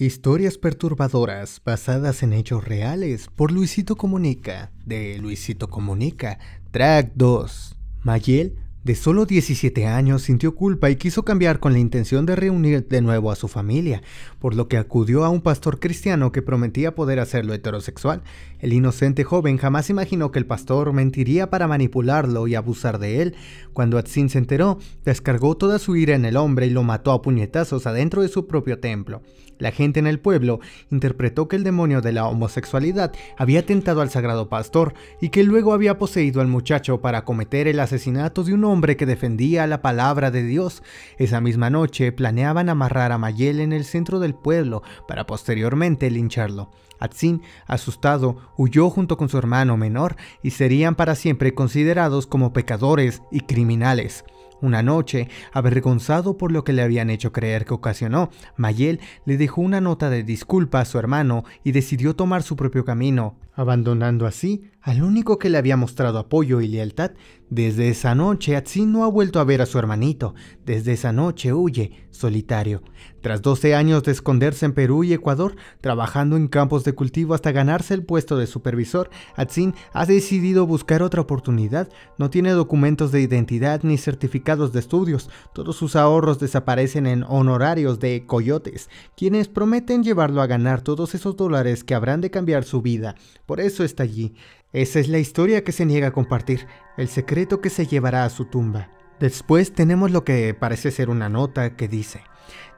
Historias perturbadoras basadas en hechos reales por Luisito Comunica, de Luisito Comunica, track 2. Mayel, de solo 17 años, sintió culpa y quiso cambiar con la intención de reunir de nuevo a su familia, por lo que acudió a un pastor cristiano que prometía poder hacerlo heterosexual. El inocente joven jamás imaginó que el pastor mentiría para manipularlo y abusar de él. Cuando Atsin se enteró, descargó toda su ira en el hombre y lo mató a puñetazos adentro de su propio templo. La gente en el pueblo interpretó que el demonio de la homosexualidad había tentado al sagrado pastor y que luego había poseído al muchacho para cometer el asesinato de un hombre que defendía la palabra de Dios. Esa misma noche planeaban amarrar a Mayel en el centro del pueblo para posteriormente lincharlo. Atsin, asustado, huyó junto con su hermano menor y serían para siempre considerados como pecadores y criminales. Una noche, avergonzado por lo que le habían hecho creer que ocasionó, Mayel le dejó una nota de disculpa a su hermano y decidió tomar su propio camino abandonando así al único que le había mostrado apoyo y lealtad. Desde esa noche, Atsin no ha vuelto a ver a su hermanito. Desde esa noche huye, solitario. Tras 12 años de esconderse en Perú y Ecuador, trabajando en campos de cultivo hasta ganarse el puesto de supervisor, Atsin ha decidido buscar otra oportunidad. No tiene documentos de identidad ni certificados de estudios. Todos sus ahorros desaparecen en honorarios de coyotes, quienes prometen llevarlo a ganar todos esos dólares que habrán de cambiar su vida por eso está allí. Esa es la historia que se niega a compartir, el secreto que se llevará a su tumba. Después tenemos lo que parece ser una nota que dice,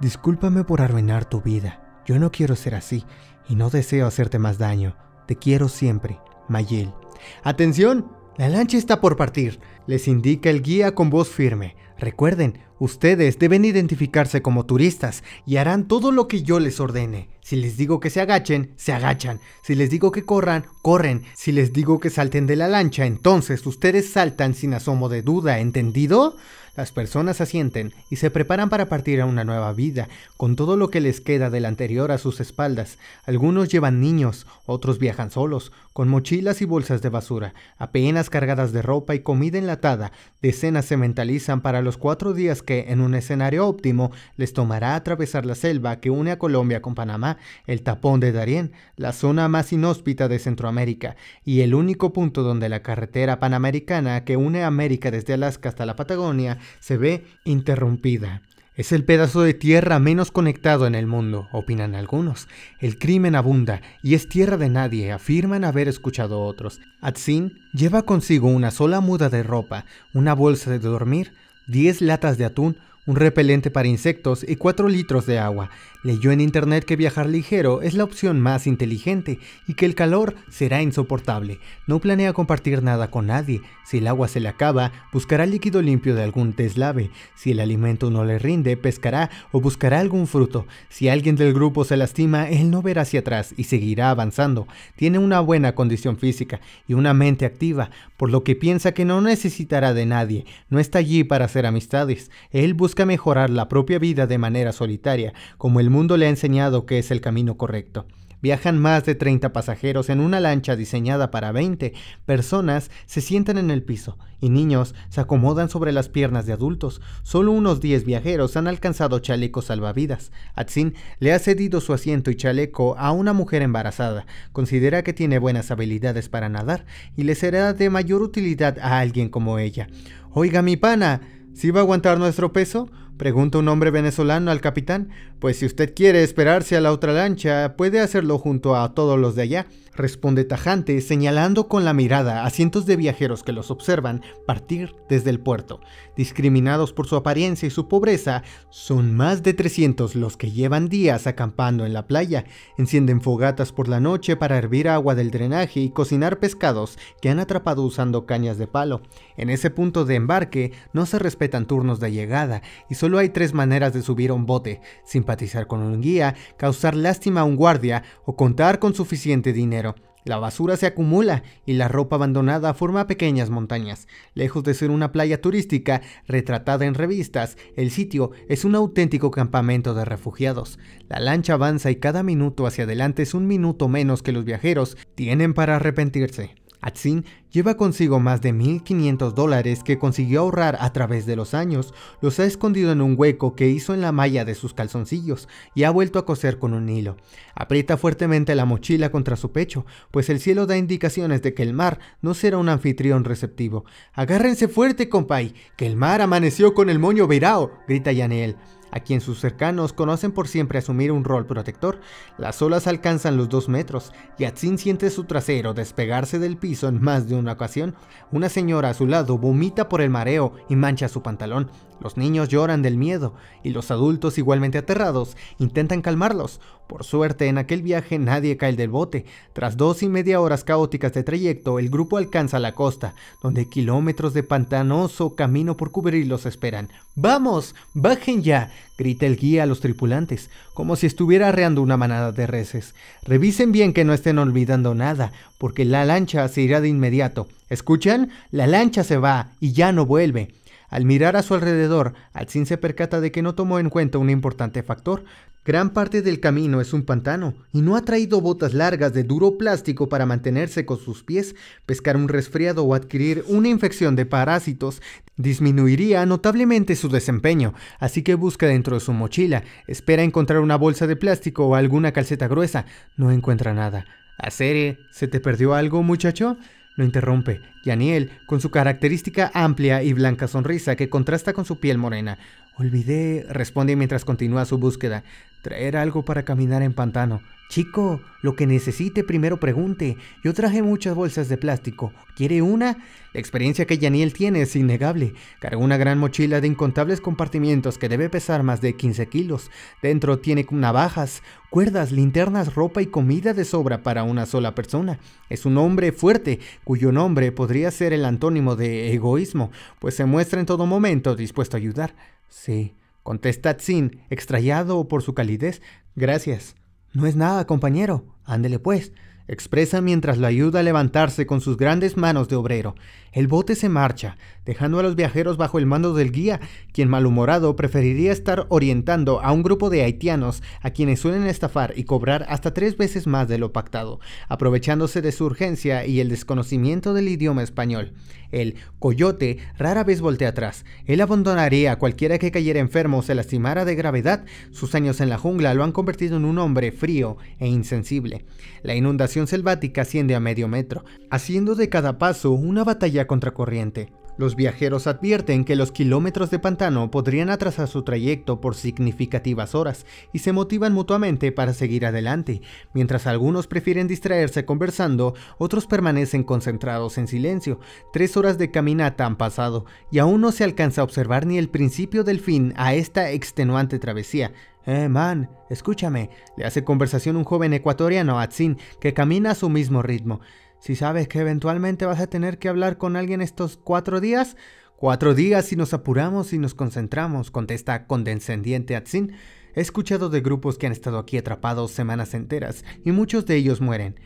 Discúlpame por arruinar tu vida. Yo no quiero ser así y no deseo hacerte más daño. Te quiero siempre, Mayel. ¡Atención! La lancha está por partir, les indica el guía con voz firme. Recuerden, ustedes deben identificarse como turistas y harán todo lo que yo les ordene. Si les digo que se agachen, se agachan. Si les digo que corran, corren. Si les digo que salten de la lancha, entonces ustedes saltan sin asomo de duda, ¿entendido? Las personas asienten y se preparan para partir a una nueva vida, con todo lo que les queda del anterior a sus espaldas. Algunos llevan niños, otros viajan solos, con mochilas y bolsas de basura, apenas cargadas de ropa y comida enlatada. Decenas se mentalizan para los cuatro días que, en un escenario óptimo, les tomará atravesar la selva que une a Colombia con Panamá, el tapón de Darién, la zona más inhóspita de Centroamérica, y el único punto donde la carretera panamericana que une a América desde Alaska hasta la Patagonia se ve interrumpida. Es el pedazo de tierra menos conectado en el mundo, opinan algunos. El crimen abunda y es tierra de nadie, afirman haber escuchado otros. Atsin lleva consigo una sola muda de ropa, una bolsa de dormir, Diez latas de atún, un repelente para insectos y cuatro litros de agua. Leyó en internet que viajar ligero es la opción más inteligente y que el calor será insoportable. No planea compartir nada con nadie. Si el agua se le acaba, buscará líquido limpio de algún deslave. Si el alimento no le rinde, pescará o buscará algún fruto. Si alguien del grupo se lastima, él no verá hacia atrás y seguirá avanzando. Tiene una buena condición física y una mente activa, por lo que piensa que no necesitará de nadie. No está allí para hacer amistades. Él busca mejorar la propia vida de manera solitaria, como el mundo le ha enseñado que es el camino correcto. Viajan más de 30 pasajeros en una lancha diseñada para 20. Personas se sientan en el piso y niños se acomodan sobre las piernas de adultos. Solo unos 10 viajeros han alcanzado chalecos salvavidas. Atsin le ha cedido su asiento y chaleco a una mujer embarazada. Considera que tiene buenas habilidades para nadar y le será de mayor utilidad a alguien como ella. Oiga, mi pana, ¿sí va a aguantar nuestro peso? Pregunta un hombre venezolano al capitán, pues si usted quiere esperarse a la otra lancha, puede hacerlo junto a todos los de allá. Responde tajante, señalando con la mirada a cientos de viajeros que los observan partir desde el puerto. Discriminados por su apariencia y su pobreza, son más de 300 los que llevan días acampando en la playa. Encienden fogatas por la noche para hervir agua del drenaje y cocinar pescados que han atrapado usando cañas de palo. En ese punto de embarque no se respetan turnos de llegada y solo hay tres maneras de subir a un bote, simpatizar con un guía, causar lástima a un guardia o contar con suficiente dinero. La basura se acumula y la ropa abandonada forma pequeñas montañas. Lejos de ser una playa turística retratada en revistas, el sitio es un auténtico campamento de refugiados. La lancha avanza y cada minuto hacia adelante es un minuto menos que los viajeros tienen para arrepentirse. Atsin lleva consigo más de 1.500 dólares que consiguió ahorrar a través de los años, los ha escondido en un hueco que hizo en la malla de sus calzoncillos y ha vuelto a coser con un hilo. Aprieta fuertemente la mochila contra su pecho, pues el cielo da indicaciones de que el mar no será un anfitrión receptivo. Agárrense fuerte, compay, que el mar amaneció con el moño virao, grita Yanel a quien sus cercanos conocen por siempre asumir un rol protector. Las olas alcanzan los dos metros y Atsin siente su trasero despegarse del piso en más de una ocasión. Una señora a su lado vomita por el mareo y mancha su pantalón. Los niños lloran del miedo y los adultos igualmente aterrados intentan calmarlos. Por suerte en aquel viaje nadie cae del bote. Tras dos y media horas caóticas de trayecto, el grupo alcanza la costa, donde kilómetros de pantanoso camino por cubrir los esperan. ¡Vamos! ¡Bajen ya! grita el guía a los tripulantes, como si estuviera arreando una manada de reses. Revisen bien que no estén olvidando nada, porque la lancha se irá de inmediato. ¿Escuchan? La lancha se va y ya no vuelve. Al mirar a su alrededor, Alcin se percata de que no tomó en cuenta un importante factor. Gran parte del camino es un pantano, y no ha traído botas largas de duro plástico para mantenerse con sus pies. Pescar un resfriado o adquirir una infección de parásitos disminuiría notablemente su desempeño, así que busca dentro de su mochila, espera encontrar una bolsa de plástico o alguna calceta gruesa, no encuentra nada. ¿Acere? ¿Se te perdió algo, muchacho? Lo interrumpe. Yaniel, con su característica amplia y blanca sonrisa que contrasta con su piel morena, Olvidé, responde mientras continúa su búsqueda. Traer algo para caminar en pantano. Chico, lo que necesite primero pregunte. Yo traje muchas bolsas de plástico. ¿Quiere una? La experiencia que Yaniel tiene es innegable. Carga una gran mochila de incontables compartimientos que debe pesar más de 15 kilos. Dentro tiene navajas, cuerdas, linternas, ropa y comida de sobra para una sola persona. Es un hombre fuerte, cuyo nombre podría ser el antónimo de egoísmo, pues se muestra en todo momento dispuesto a ayudar. Sí, contesta Tsin, extrañado por su calidez. Gracias. No es nada, compañero. Ándele pues expresa mientras lo ayuda a levantarse con sus grandes manos de obrero. El bote se marcha, dejando a los viajeros bajo el mando del guía, quien malhumorado preferiría estar orientando a un grupo de haitianos a quienes suelen estafar y cobrar hasta tres veces más de lo pactado, aprovechándose de su urgencia y el desconocimiento del idioma español. El coyote rara vez voltea atrás. Él abandonaría a cualquiera que cayera enfermo o se lastimara de gravedad. Sus años en la jungla lo han convertido en un hombre frío e insensible. La inundación selvática asciende a medio metro, haciendo de cada paso una batalla contracorriente. Los viajeros advierten que los kilómetros de pantano podrían atrasar su trayecto por significativas horas y se motivan mutuamente para seguir adelante. Mientras algunos prefieren distraerse conversando, otros permanecen concentrados en silencio. Tres horas de caminata han pasado y aún no se alcanza a observar ni el principio del fin a esta extenuante travesía. Eh, man, escúchame, le hace conversación un joven ecuatoriano Atsin que camina a su mismo ritmo. Si sabes que eventualmente vas a tener que hablar con alguien estos cuatro días, cuatro días si nos apuramos y nos concentramos, contesta condescendiente Atsin. He escuchado de grupos que han estado aquí atrapados semanas enteras y muchos de ellos mueren.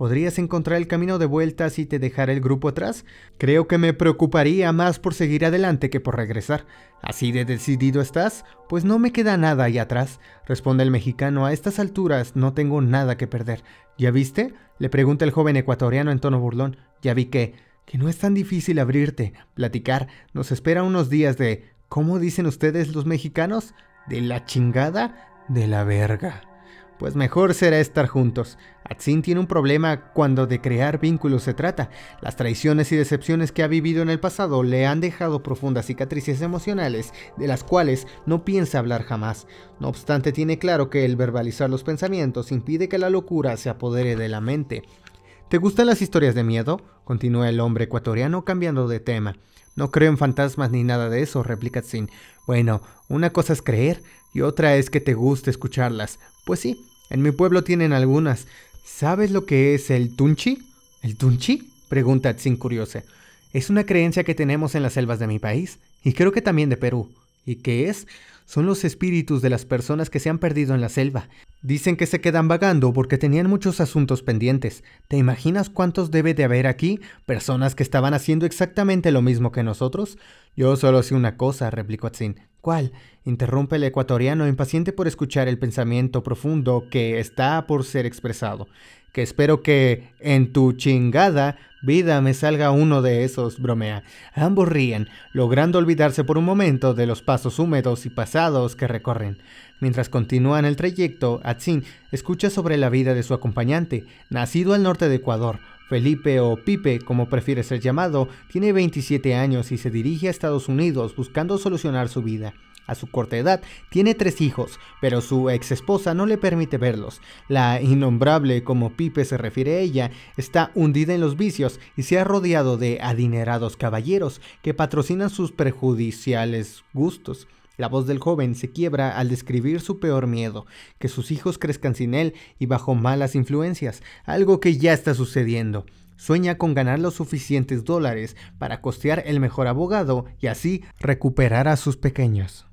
¿Podrías encontrar el camino de vuelta si te dejara el grupo atrás? Creo que me preocuparía más por seguir adelante que por regresar. ¿Así de decidido estás? Pues no me queda nada ahí atrás, responde el mexicano. A estas alturas no tengo nada que perder. ¿Ya viste? Le pregunta el joven ecuatoriano en tono burlón. Ya vi que... que no es tan difícil abrirte, platicar. Nos espera unos días de... ¿Cómo dicen ustedes los mexicanos? ¿De la chingada? De la verga pues mejor será estar juntos. Atsin tiene un problema cuando de crear vínculos se trata. Las traiciones y decepciones que ha vivido en el pasado le han dejado profundas cicatrices emocionales, de las cuales no piensa hablar jamás. No obstante, tiene claro que el verbalizar los pensamientos impide que la locura se apodere de la mente. ¿Te gustan las historias de miedo? Continúa el hombre ecuatoriano cambiando de tema. No creo en fantasmas ni nada de eso, replica Atsin. Bueno, una cosa es creer y otra es que te guste escucharlas. Pues sí, en mi pueblo tienen algunas. ¿Sabes lo que es el tunchi? ¿El tunchi? Pregunta sin curiosa. Es una creencia que tenemos en las selvas de mi país y creo que también de Perú. ¿Y qué es? Son los espíritus de las personas que se han perdido en la selva. Dicen que se quedan vagando porque tenían muchos asuntos pendientes. ¿Te imaginas cuántos debe de haber aquí? ¿Personas que estaban haciendo exactamente lo mismo que nosotros? Yo solo sé una cosa, replicó Atsin. ¿Cuál? interrumpe el ecuatoriano, impaciente por escuchar el pensamiento profundo que está por ser expresado que espero que en tu chingada vida me salga uno de esos, bromea. Ambos ríen, logrando olvidarse por un momento de los pasos húmedos y pasados que recorren. Mientras continúan el trayecto, Atsin escucha sobre la vida de su acompañante, nacido al norte de Ecuador. Felipe o Pipe, como prefiere ser llamado, tiene 27 años y se dirige a Estados Unidos buscando solucionar su vida a su corta edad. Tiene tres hijos, pero su ex esposa no le permite verlos. La innombrable, como Pipe se refiere a ella, está hundida en los vicios y se ha rodeado de adinerados caballeros que patrocinan sus perjudiciales gustos. La voz del joven se quiebra al describir su peor miedo, que sus hijos crezcan sin él y bajo malas influencias, algo que ya está sucediendo. Sueña con ganar los suficientes dólares para costear el mejor abogado y así recuperar a sus pequeños.